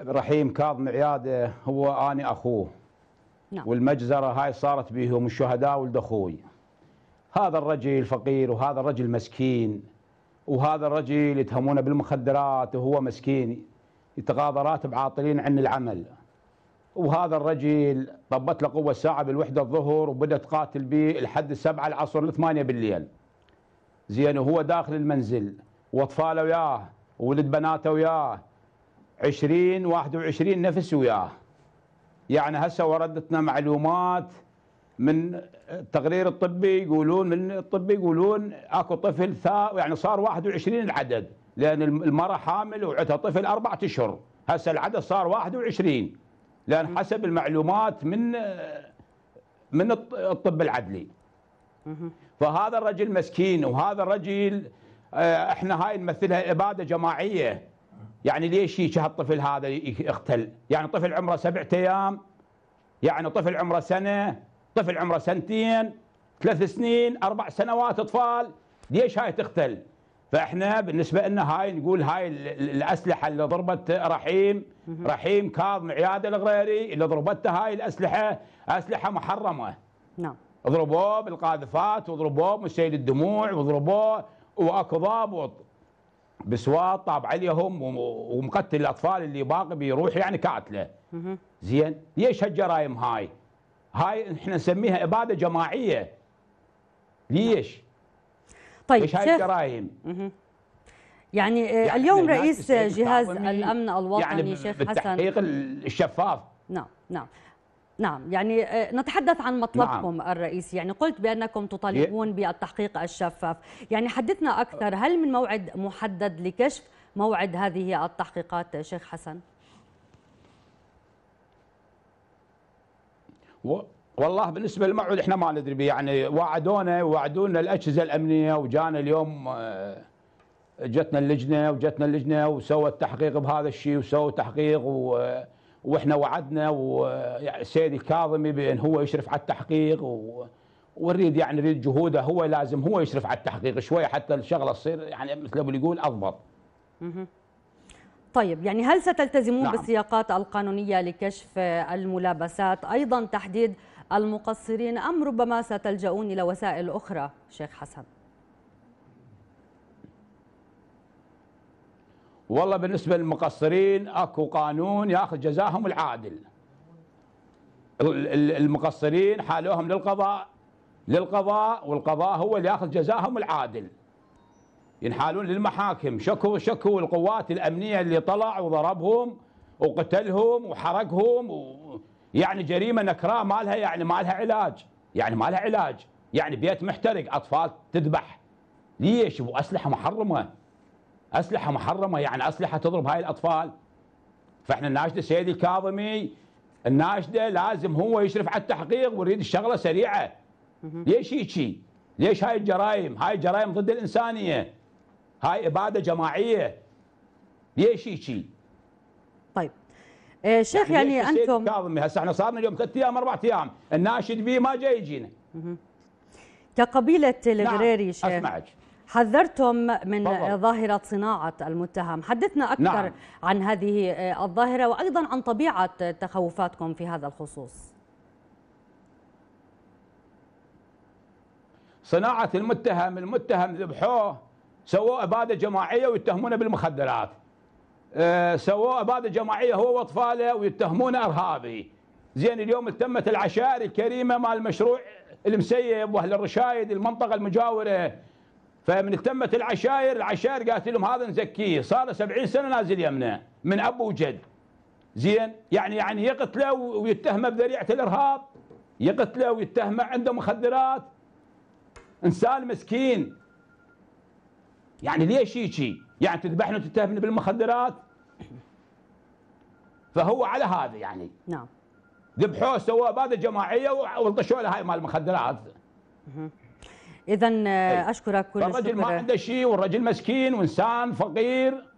رحيم كاظم عياده هو أنا أخوه نعم. والمجزرة هاي صارت بهم الشهداء ولد أخوي هذا الرجل فقير وهذا الرجل مسكين وهذا الرجل يتهمونه بالمخدرات وهو مسكين يتغاضى راتب عاطلين عن العمل وهذا الرجل طبت له قوة الساعه بالوحدة الظهر وبدأت تقاتل به لحد السبعة العصر الثمانيه بالليل زين وهو داخل المنزل واطفاله وياه وولد بناته وياه 20 21 نفس وياه يعني هسه وردتنا معلومات من التقرير الطبي يقولون من الطبي يقولون اكو طفل ثا يعني صار 21 العدد لان المراه حامل وعندها طفل اربعة اشهر هسه العدد صار 21 لان حسب المعلومات من من الطب العدلي فهذا الرجل مسكين وهذا الرجل آه، احنا هاي نمثلها اباده جماعيه يعني ليش هيك هالطفل هذا يقتل يعني طفل عمره سبعة أيام يعني طفل عمره سنة طفل عمره سنتين ثلاث سنين أربع سنوات أطفال ليش هاي تقتل فإحنا بالنسبة لنا هاي نقول هاي الأسلحة اللي ضربت رحيم رحيم كاظم عياد الغريري اللي ضربته هاي الأسلحة أسلحة محرمة نعم ضربوه بالقاذفات وضربوه بسيل الدموع وضربوه واكو ضابط بسواط طاب عليهم ومقتل الاطفال اللي باقي بيروح يعني قاتله زين ليش هالجرائم هاي هاي احنا نسميها اباده جماعيه ليش طيب ليش هاي الجرائم يعني, آه، يعني اليوم رئيس جهاز الامن الوطني يعني شيخ حسن بالتحقيق الشفاف نعم نعم نعم يعني آه، نتحدث عن مطلبكم نعم. الرئيسي يعني قلت بأنكم تطالبون بالتحقيق الشفاف يعني حدثنا أكثر هل من موعد محدد لكشف موعد هذه التحقيقات شيخ حسن و... والله بالنسبة للموعد احنا ما ندري به يعني وعدونا وعدونا الأجهزة الأمنية وجانا اليوم آه، جتنا اللجنة وجتنا اللجنة وسوى التحقيق بهذا الشيء وسوى تحقيق و واحنا وعدنا يعني السيد الكاظمي بان هو يشرف على التحقيق و... ونريد يعني نريد جهوده هو لازم هو يشرف على التحقيق شويه حتى الشغله تصير يعني مثل ما يقول اضبط. طيب يعني هل ستلتزمون نعم. بالسياقات القانونيه لكشف الملابسات ايضا تحديد المقصرين ام ربما ستلجؤون الى وسائل اخرى شيخ حسن؟ والله بالنسبة للمقصرين أكو قانون يأخذ جزاهم العادل المقصرين حالوهم للقضاء للقضاء والقضاء هو اللي ياخذ جزاهم العادل ينحالون للمحاكم شكوا شكوا القوات الامنيه اللي طلع وضربهم وقتلهم وحرقهم و يعني جريمه نكراء ما لها يعني ما لها علاج يعني ما لها علاج يعني بيت محترق اطفال تذبح ليش واسلحه محرمه اسلحه محرمه يعني اسلحه تضرب هاي الاطفال فاحنا الناشده سيدي الكاظمي الناشده لازم هو يشرف على التحقيق ويريد الشغله سريعه ليش هيجي؟ ليش هاي الجرائم؟ هاي الجرائم ضد الانسانيه هاي اباده جماعيه ليش هيجي؟ طيب آه، شيخ يعني, يعني انتم كاظمي هسه احنا صارنا اليوم ثلاث ايام اربع ايام الناشد بيه ما جاي يجينا كقبيله الغريري نعم. شيخ اسمعك حذرتم من طبعا. ظاهرة صناعة المتهم حدثنا أكثر نعم. عن هذه آه، الظاهرة وأيضا عن طبيعة تخوفاتكم في هذا الخصوص صناعة المتهم المتهم ذبحوه سووا إبادة جماعية ويتهمونه بالمخدرات آه، سووا إبادة جماعية هو وأطفاله ويتهمونه إرهابي زين اليوم تمت العشائر الكريمة مع المشروع المسيب وأهل الرشايد المنطقة المجاورة فمن اهتمت العشائر العشائر قالت لهم هذا نزكيه صار 70 سنه نازل يمنا من اب وجد زين يعني يعني يقتله ويتهمه بذريعه الارهاب يقتله ويتهمه عنده مخدرات انسان مسكين يعني ليش هيجي؟ يعني تذبحنا وتتهمنا بالمخدرات فهو على هذا يعني نعم ذبحوه سووه اباده جماعيه وطشوا له هاي مال المخدرات اذا آه، اشكرك كل الشكر الرجل ما عنده شيء والرجل مسكين وانسان فقير